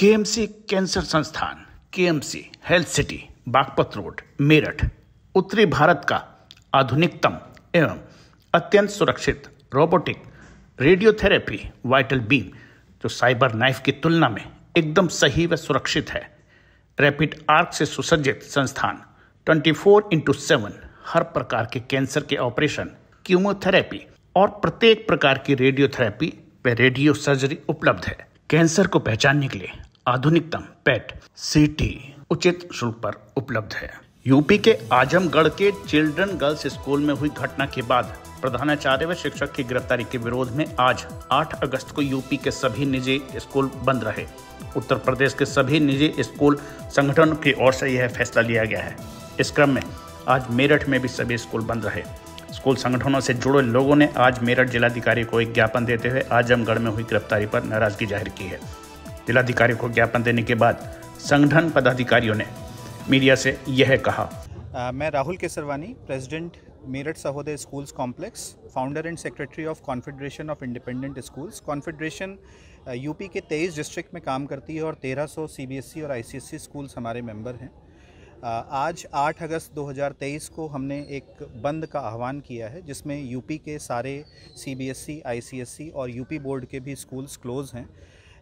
KMC cancer संस्थान KMC health city Baghpat road Meerut उत्तरी भारत का आधुनिकतम एवं अत्यंत सुरक्षित रोबोटिक रेडियोथेरेपी वाइटल बीम जो साइबर नाइफ की तुलना में एकदम सही व सुरक्षित है रैपिड आर्क से सुसज्जित संस्थान 24 फोर इंटू सेवन हर प्रकार के कैंसर के ऑपरेशन क्यूमोथेरेपी और प्रत्येक प्रकार की रेडियोथेरेपी व रेडियो सर्जरी उपलब्ध है कैंसर को पहचानने के लिए आधुनिकतम पेट सीटी उचित शुल्क पर उपलब्ध है यूपी के आजमगढ़ के चिल्ड्रन गर्ल्स स्कूल में हुई घटना के बाद प्रधानाचार्य व शिक्षक की गिरफ्तारी के विरोध में आज 8 अगस्त को यूपी के सभी निजी स्कूल बंद रहे उत्तर प्रदेश के सभी निजी स्कूल संगठन की ओर से यह फैसला लिया गया है इस क्रम में आज मेरठ में भी सभी स्कूल बंद रहे स्कूल संगठनों से जुड़े लोगों ने आज मेरठ जिलाधिकारी को एक ज्ञापन देते हुए आजमगढ़ में हुई गिरफ्तारी पर नाराजगी जाहिर की है जिलाधिकारी को ज्ञापन देने के बाद संगठन पदाधिकारियों ने मीडिया से यह कहा आ, मैं Rahul Kesarwani president Meerut Sahodaya schools complex founder and secretary of confederation of independent schools confederation UP के 23 डिस्ट्रिक्ट में काम करती है और 1300 सीबीएसई e और आईसीएसई स्कूल्स e हमारे मेंबर हैं आज 8 अगस्त 2023 को हमने एक बंद का आह्वान किया है जिसमें यूपी के सारे सीबीएसई आईसीएसई e, और यूपी बोर्ड के भी स्कूल्स क्लोज़ हैं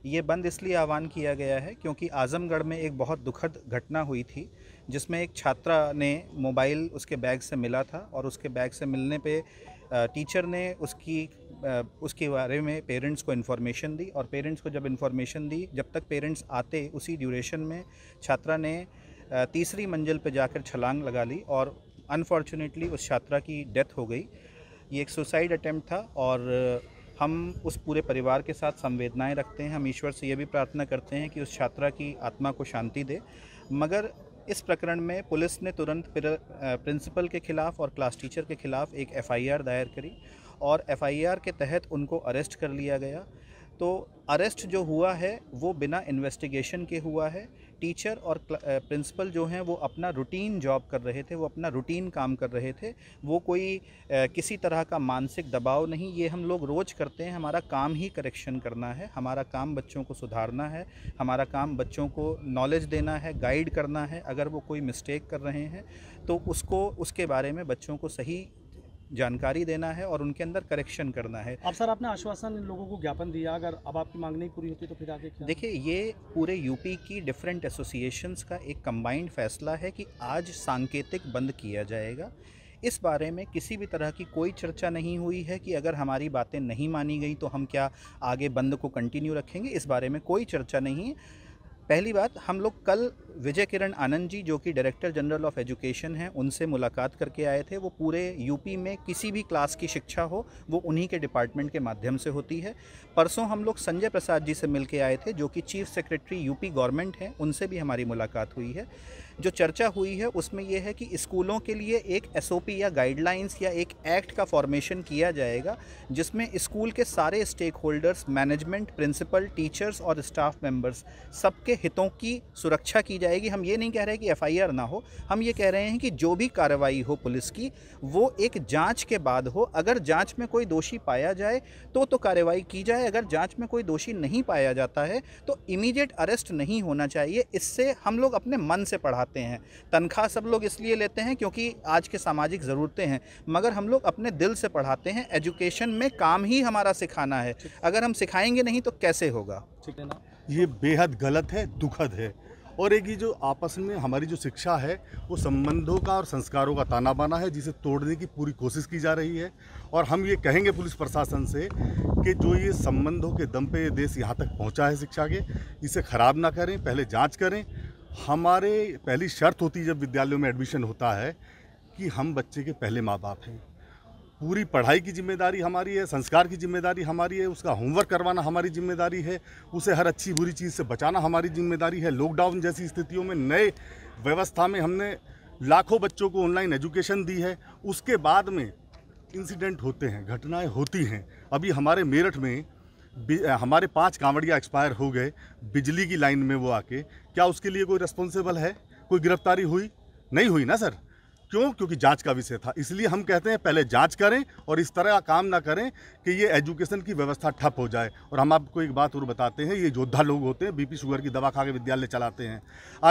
ये बंद इसलिए आह्वान किया गया है क्योंकि आज़मगढ़ में एक बहुत दुखद घटना हुई थी जिसमें एक छात्रा ने मोबाइल उसके बैग से मिला था और उसके बैग से मिलने पे टीचर ने उसकी उसके बारे में पेरेंट्स को इन्फॉर्मेशन दी और पेरेंट्स को जब इन्फॉर्मेशन दी जब तक पेरेंट्स आते उसी ड्यूरेशन में छात्रा ने तीसरी मंजिल पर जाकर छलांग लगा ली और अनफॉर्चुनेटली उस छात्रा की डेथ हो गई ये एक सुसाइड अटैम्प्ट था और हम उस पूरे परिवार के साथ संवेदनाएं रखते हैं हम ईश्वर से ये भी प्रार्थना करते हैं कि उस छात्रा की आत्मा को शांति दे मगर इस प्रकरण में पुलिस ने तुरंत प्रिंसिपल के खिलाफ और क्लास टीचर के खिलाफ एक एफआईआर दायर करी और एफआईआर के तहत उनको अरेस्ट कर लिया गया तो अरेस्ट जो हुआ है वो बिना इन्वेस्टिगेशन के हुआ है टीचर और प्रिंसिपल जो हैं वो अपना रूटीन जॉब कर रहे थे वो अपना रूटीन काम कर रहे थे वो कोई किसी तरह का मानसिक दबाव नहीं ये हम लोग रोज़ करते हैं हमारा काम ही करेक्शन करना है हमारा काम बच्चों को सुधारना है हमारा काम बच्चों को नॉलेज देना है गाइड करना है अगर वो कोई मिस्टेक कर रहे हैं तो उसको उसके बारे में बच्चों को सही जानकारी देना है और उनके अंदर करेक्शन करना है अब सर आपने आश्वासन लोगों को ज्ञापन दिया अगर अब आपकी मांग नहीं पूरी होती तो फिर आगे देखिए ये पूरे यूपी की डिफरेंट एसोसिएशंस का एक कंबाइंड फैसला है कि आज सांकेतिक बंद किया जाएगा इस बारे में किसी भी तरह की कोई चर्चा नहीं हुई है कि अगर हमारी बातें नहीं मानी गई तो हम क्या आगे बंद को कंटिन्यू रखेंगे इस बारे में कोई चर्चा नहीं है पहली बात हम लोग कल विजय किरण आनंद जी जो कि डायरेक्टर जनरल ऑफ एजुकेशन हैं उनसे मुलाकात करके आए थे वो पूरे यूपी में किसी भी क्लास की शिक्षा हो वो उन्हीं के डिपार्टमेंट के माध्यम से होती है परसों हम लोग संजय प्रसाद जी से मिल के आए थे जो कि चीफ सेक्रेटरी यूपी गवर्नमेंट हैं उनसे भी हमारी मुलाकात हुई है जो चर्चा हुई है उसमें यह है कि स्कूलों के लिए एक एस या गाइडलाइंस या एक एक्ट का फॉर्मेशन किया जाएगा जिसमें स्कूल के सारे stakeholders management principal teachers और स्टाफ मेंबर्स सबके हितों की सुरक्षा की जाएगी हम ये नहीं कह रहे कि एफ ना हो हम ये कह रहे हैं कि जो भी कार्रवाई हो पुलिस की वो एक जाँच के बाद हो अगर जाँच में कोई दोषी पाया जाए तो तो कार्रवाई की जाए अगर जाँच में कोई दोषी नहीं पाया जाता है तो इमीडिएट अरेस्ट नहीं होना चाहिए इससे हम लोग अपने मन से पढ़ाते पाते हैं तनख्वाह सब लोग इसलिए लेते हैं क्योंकि आज के सामाजिक ज़रूरतें हैं मगर हम लोग अपने दिल से पढ़ाते हैं एजुकेशन में काम ही हमारा सिखाना है अगर हम सिखाएंगे नहीं तो कैसे होगा ठीक है ना ये बेहद गलत है दुखद है और एक ही जो आपस में हमारी जो शिक्षा है वो संबंधों का और संस्कारों का ताना बाना है जिसे तोड़ने की पूरी कोशिश की जा रही है और हम ये कहेंगे पुलिस प्रशासन से कि जो ये संबंधों के दम पे ये देश यहाँ तक पहुँचा है शिक्षा के इसे ख़राब ना करें पहले जांच करें हमारे पहली शर्त होती है जब विद्यालयों में एडमिशन होता है कि हम बच्चे के पहले माँ बाप हैं पूरी पढ़ाई की जिम्मेदारी हमारी है संस्कार की जिम्मेदारी हमारी है उसका होमवर्क करवाना हमारी जिम्मेदारी है उसे हर अच्छी बुरी चीज़ से बचाना हमारी जिम्मेदारी है लॉकडाउन जैसी स्थितियों में नए व्यवस्था में हमने लाखों बच्चों को ऑनलाइन एजुकेशन दी है उसके बाद में इंसिडेंट होते हैं घटनाएं होती हैं अभी हमारे मेरठ में हमारे पांच कांवड़िया एक्सपायर हो गए बिजली की लाइन में वो आके क्या उसके लिए कोई रिस्पॉन्सिबल है कोई गिरफ्तारी हुई नहीं हुई ना सर क्यों क्योंकि जांच का विषय था इसलिए हम कहते हैं पहले जांच करें और इस तरह काम ना करें कि ये एजुकेशन की व्यवस्था ठप हो जाए और हम आपको एक बात और बताते हैं ये योद्धा लोग होते हैं बीपी शुगर की दवा खा के विद्यालय चलाते हैं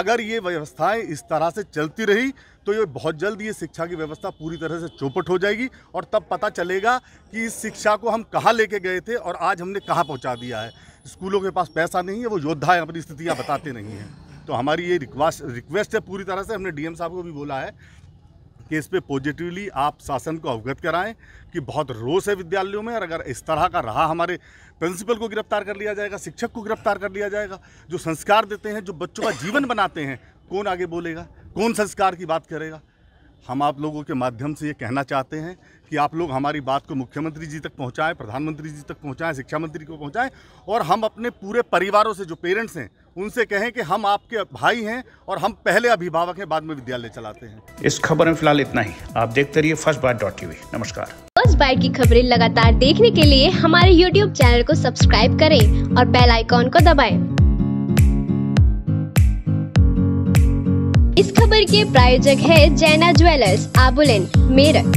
अगर ये व्यवस्थाएँ इस तरह से चलती रही तो ये बहुत जल्द ये शिक्षा की व्यवस्था पूरी तरह से चौपट हो जाएगी और तब पता चलेगा कि इस शिक्षा को हम कहाँ लेके गए थे और आज हमने कहाँ पहुँचा दिया है स्कूलों के पास पैसा नहीं है वो योद्धा अपनी स्थितियाँ बताते नहीं हैं तो हमारी ये रिक्वेस्ट रिक्वेस्ट है पूरी तरह से हमने डीएम साहब को भी बोला है कि इस पर पॉजिटिवली आप शासन को अवगत कराएं कि बहुत रोष है विद्यालयों में और अगर इस तरह का रहा हमारे प्रिंसिपल को गिरफ्तार कर लिया जाएगा शिक्षक को गिरफ्तार कर लिया जाएगा जो संस्कार देते हैं जो बच्चों का जीवन बनाते हैं कौन आगे बोलेगा कौन संस्कार की बात करेगा हम आप लोगों के माध्यम से ये कहना चाहते हैं कि आप लोग हमारी बात को मुख्यमंत्री जी तक पहुंचाएं प्रधानमंत्री जी तक पहुंचाएं शिक्षा मंत्री को पहुंचाएं और हम अपने पूरे परिवारों से जो पेरेंट्स हैं उनसे कहें कि हम आपके भाई हैं और हम पहले अभिभावक हैं बाद में विद्यालय चलाते हैं इस खबर में फिलहाल इतना ही आप देखते रहिए फर्स्ट बाइट डॉट टीवी नमस्कार फर्स्ट बाइट की खबरें लगातार देखने के लिए हमारे यूट्यूब चैनल को सब्सक्राइब करें और बेल को दबाए इस खबर के प्रायोजक है जैना ज्वेलर्स आबुलेन मेरठ